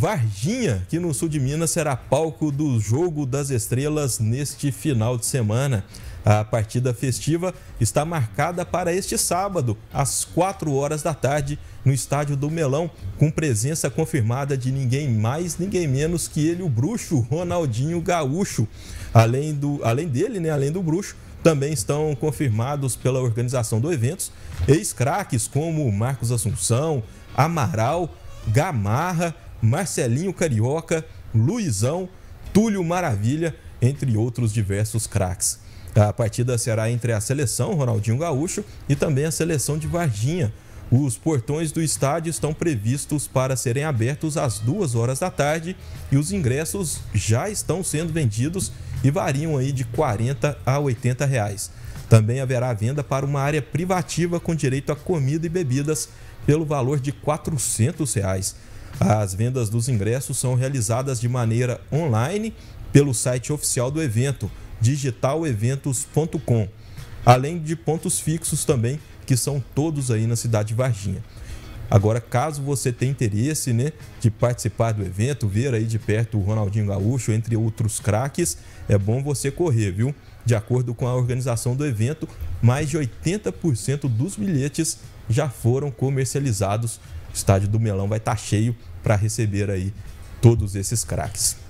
Varginha, que no sul de Minas será palco do Jogo das Estrelas neste final de semana. A partida festiva está marcada para este sábado, às 4 horas da tarde, no estádio do Melão, com presença confirmada de ninguém mais, ninguém menos que ele, o bruxo Ronaldinho Gaúcho. Além, do, além dele, né, além do bruxo, também estão confirmados pela organização do evento ex-craques como Marcos Assunção, Amaral, Gamarra Marcelinho Carioca, Luizão, Túlio Maravilha, entre outros diversos craques. A partida será entre a seleção Ronaldinho Gaúcho e também a seleção de Varginha. Os portões do estádio estão previstos para serem abertos às duas horas da tarde e os ingressos já estão sendo vendidos e variam aí de 40 a 80 reais. Também haverá venda para uma área privativa com direito a comida e bebidas pelo valor de R$ 400. Reais. As vendas dos ingressos são realizadas de maneira online pelo site oficial do evento, digitaleventos.com, além de pontos fixos também, que são todos aí na cidade de Varginha. Agora, caso você tenha interesse né, de participar do evento, ver aí de perto o Ronaldinho Gaúcho, entre outros craques, é bom você correr, viu? De acordo com a organização do evento, mais de 80% dos bilhetes já foram comercializados. O estádio do Melão vai estar tá cheio para receber aí todos esses craques.